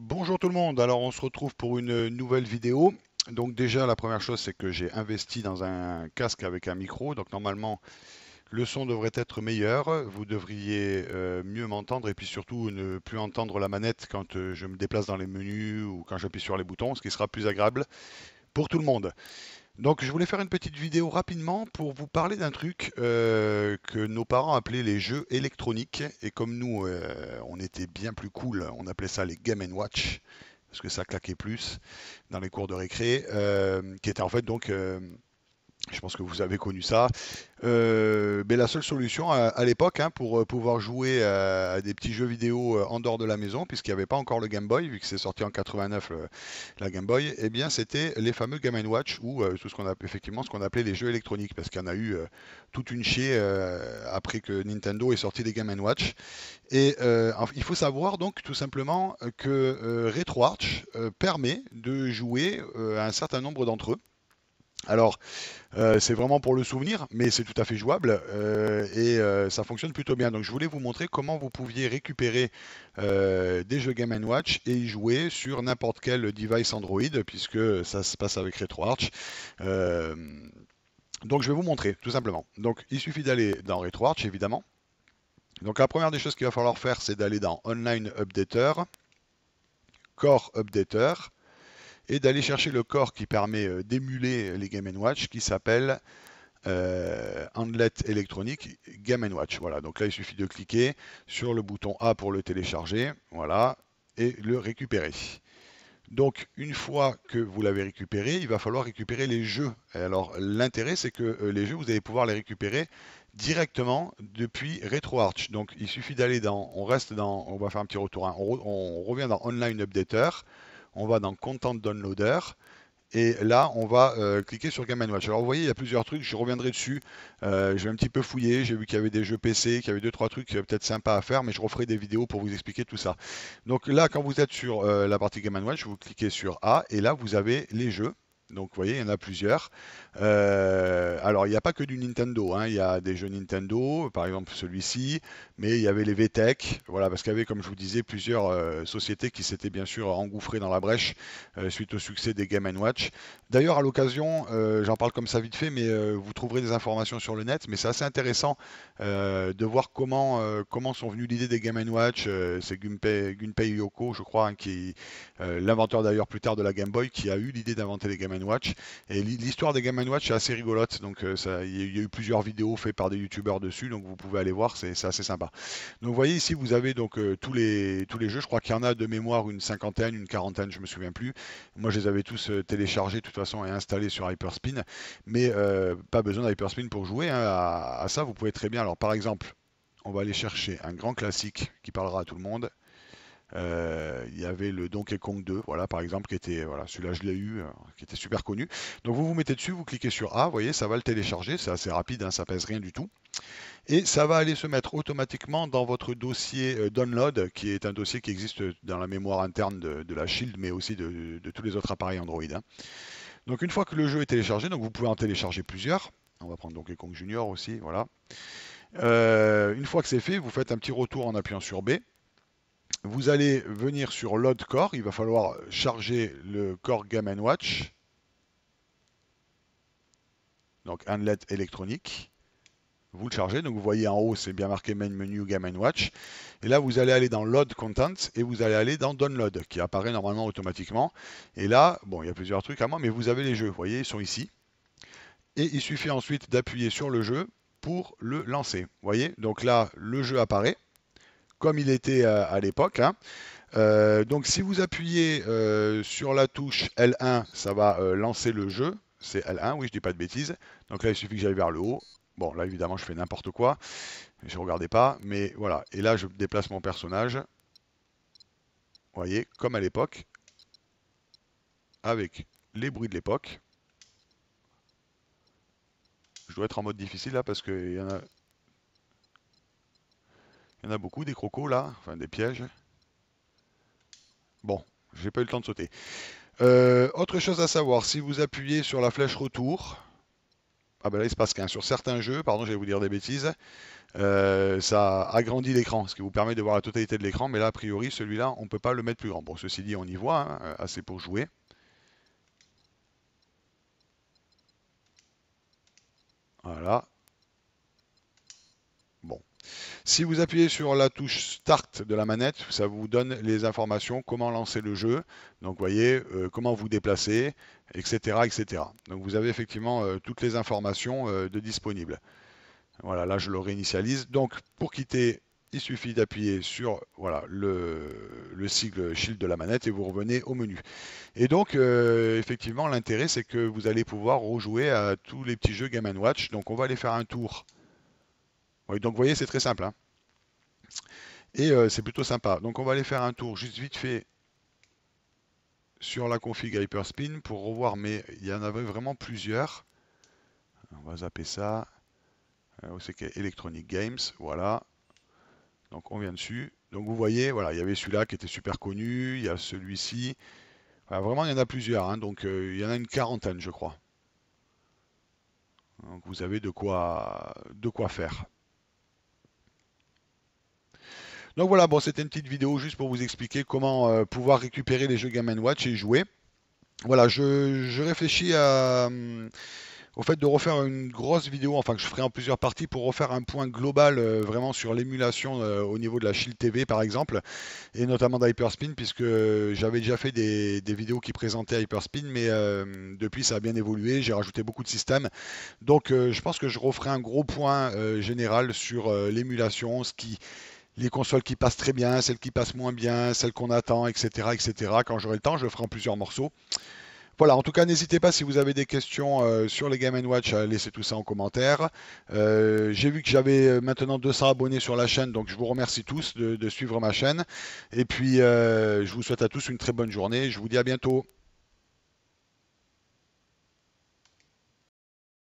Bonjour tout le monde, alors on se retrouve pour une nouvelle vidéo. Donc déjà la première chose c'est que j'ai investi dans un casque avec un micro, donc normalement le son devrait être meilleur, vous devriez euh, mieux m'entendre et puis surtout ne plus entendre la manette quand euh, je me déplace dans les menus ou quand j'appuie sur les boutons, ce qui sera plus agréable pour tout le monde. Donc je voulais faire une petite vidéo rapidement pour vous parler d'un truc euh, que nos parents appelaient les jeux électroniques. Et comme nous, euh, on était bien plus cool, on appelait ça les Game Watch, parce que ça claquait plus dans les cours de récré, euh, qui était en fait donc je pense que vous avez connu ça. Euh, mais la seule solution à, l'époque hein, pour euh, pouvoir jouer euh, à, des petits jeux vidéo en dehors de la maison, puisqu'il n'y avait pas encore le Game Boy, vu que c'est sorti en 89 la Game Boy, eh bien c'était les fameux Game Watch ou tout ce qu'on effectivement ce qu'on appelait les jeux électroniques, parce qu'il y en a eu toute une chier après que Nintendo ait sorti les Game Watch. Et il faut savoir donc tout simplement que RetroArch permet de jouer à un certain nombre d'entre eux. Alors, euh, c'est vraiment pour le souvenir, mais c'est tout à fait jouable euh, et euh, ça fonctionne plutôt bien. Donc, je voulais vous montrer comment vous pouviez récupérer des jeux Game Watch et y jouer sur n'importe quel device Android, puisque ça se passe avec RetroArch. donc, je vais vous montrer tout simplement. Donc, il suffit d'aller dans RetroArch évidemment. Donc, la première des choses qu'il va falloir faire, c'est d'aller dans Online Updater, Core Updater et d'aller chercher le corps qui permet euh, d'émuler euh, les Game Watch, qui s'appelle euh, handlet électronique Game Watch. Voilà, donc là il suffit de cliquer sur le bouton A pour le télécharger, voilà, et le récupérer. Donc une fois que vous l'avez récupéré, il va falloir récupérer les jeux. alors l'intérêt c'est que euh, les jeux, vous allez pouvoir les récupérer directement depuis RetroArch. Donc il suffit d'aller dans, on reste dans, on va faire un petit retour, hein. on, revient dans Online Updater, on va dans Content Downloader. Et là, on va euh, cliquer sur Game Watch. Alors, vous voyez, il y a plusieurs trucs, je reviendrai dessus. Euh, je vais un petit peu fouiller. J'ai vu qu'il y avait des jeux PC, qu'il y avait deux, trois trucs euh, peut-être sympas à faire, mais je referai des vidéos pour vous expliquer tout ça. Donc là, quand vous êtes sur la partie Game Watch, vous cliquez sur A, et là, vous avez les jeux. Donc vous voyez, il y en a plusieurs. Euh, alors il n'y a pas que du Nintendo, hein. il y a des jeux Nintendo, par exemple celui-ci, mais il y avait les VTech, voilà, parce qu'il y avait, comme je vous disais, plusieurs euh, sociétés qui s'étaient bien sûr engouffrées dans la brèche euh, suite au succès des Game Watch. D'ailleurs, à l'occasion, j'en parle comme ça vite fait, mais vous trouverez des informations sur le net, mais c'est assez intéressant de voir comment, comment sont venues l'idée des Game Watch. c'est Gunpei, Gunpei, Yoko, je crois, hein, qui l'inventeur d'ailleurs plus tard de la Game Boy, qui a eu l'idée d'inventer les Game Watch. Et l'histoire des Game Watch est assez rigolote. Donc, euh, il y a eu plusieurs vidéos faites par des youtubeurs dessus. Donc, vous pouvez aller voir, c'est assez sympa. Donc, vous voyez ici, vous avez donc euh, tous, les, tous les jeux. Je crois qu'il y en a de mémoire une cinquantaine, une quarantaine, je me souviens plus. Moi, je les avais tous euh, téléchargés de toute façon et installés sur Hyperspin. Mais pas besoin d'Hyperspin pour jouer. Hein. à ça, vous pouvez très bien. Alors, par exemple, on va aller chercher un grand classique qui parlera à tout le monde. Euh, il y avait le Donkey Kong 2, voilà par exemple, qui était, voilà, celui-là je l'ai eu, euh, qui était super connu. Donc vous vous mettez dessus, vous cliquez sur A, vous voyez, ça va le télécharger, c'est assez rapide, hein, ça pèse rien du tout. Et ça va aller se mettre automatiquement dans votre dossier euh, Download, qui est un dossier qui existe dans la mémoire interne de, la Shield, mais aussi de, tous les autres appareils Android. Hein. Donc une fois que le jeu est téléchargé, donc vous pouvez en télécharger plusieurs. On va prendre Donkey Kong Junior aussi, voilà. une fois que c'est fait, vous faites un petit retour en appuyant sur B vous allez venir sur load core, il va falloir charger le core Game Watch, donc Unlet électronique. Vous le chargez, donc vous voyez en haut, c'est bien marqué Main Menu Game Watch. Et là, vous allez aller dans Load Content et vous allez aller dans Download, qui apparaît normalement automatiquement. Et là, bon, il y a plusieurs trucs à moi, mais vous avez les jeux, vous voyez, ils sont ici. Et il suffit ensuite d'appuyer sur le jeu pour le lancer. Vous voyez, donc là, le jeu apparaît comme il était euh, à, l'époque. Hein. Euh, donc si vous appuyez euh, sur la touche L1, ça va lancer le jeu. C'est L1, oui, je dis pas de bêtises. Donc là, il suffit que j'aille vers le haut. Bon, là, évidemment, je fais n'importe quoi. Je ne regardais pas, mais voilà. Et là, je déplace mon personnage. Vous voyez, comme à l'époque, avec les bruits de l'époque. Je dois être en mode difficile là parce qu'il y en a il y en a beaucoup des crocos là, enfin des pièges. Bon, j'ai pas eu le temps de sauter. Euh, autre chose à savoir, si vous appuyez sur la flèche retour, ah ben là il se passe qu'un. Sur certains jeux, pardon, je vais vous dire des bêtises, euh, ça agrandit l'écran, ce qui vous permet de voir la totalité de l'écran, mais là a priori celui-là on ne peut pas le mettre plus grand. Bon, ceci dit, on y voit, hein, assez pour jouer. Voilà, si vous appuyez sur la touche Start de la manette, ça vous donne les informations, comment lancer le jeu, donc voyez, euh, comment vous déplacer, etc., etc. Donc vous avez effectivement euh, toutes les informations euh, de disponibles. Voilà, là je le réinitialise. Donc pour quitter, il suffit d'appuyer sur voilà, le, sigle Shield de la manette et vous revenez au menu. Et donc, effectivement, l'intérêt, c'est que vous allez pouvoir rejouer à tous les petits jeux Game Watch. Donc, on va aller faire un tour donc vous voyez, c'est très simple. Hein. Et euh, c'est plutôt sympa. Donc on va aller faire un tour juste vite fait sur la config Hyperspin pour revoir, mais il y en avait vraiment plusieurs. On va zapper ça. a euh, Electronic Games, voilà. Donc on vient dessus. Donc vous voyez, voilà, il y avait celui-là qui était super connu, il y a celui-ci. vraiment, il y en a plusieurs, hein. donc euh, il y en a une quarantaine, je crois. Donc vous avez de quoi, de quoi faire. Donc voilà, bon, c'était une petite vidéo juste pour vous expliquer comment euh, pouvoir récupérer les jeux Game Watch et jouer. Voilà, je, réfléchis euh, au fait de refaire une grosse vidéo, enfin que je ferai en plusieurs parties pour refaire un point global euh, vraiment sur l'émulation au niveau de la Shield TV par exemple, et notamment d'Hyperspin, puisque j'avais déjà fait des, vidéos qui présentaient Hyperspin, mais depuis ça a bien évolué, j'ai rajouté beaucoup de systèmes. Donc je pense que je referai un gros point général sur l'émulation, ce qui les consoles qui passent très bien, celles qui passent moins bien, celles qu'on attend, etc., etc. Quand j'aurai le temps, je ferai en plusieurs morceaux. Voilà, en tout cas, n'hésitez pas si vous avez des questions euh, sur les Game Watch, à laisser tout ça en commentaire. Euh, j'ai vu que j'avais euh, maintenant 200 abonnés sur la chaîne, donc je vous remercie tous de, suivre ma chaîne. Et puis, je vous souhaite à tous une très bonne journée. Je vous dis à bientôt.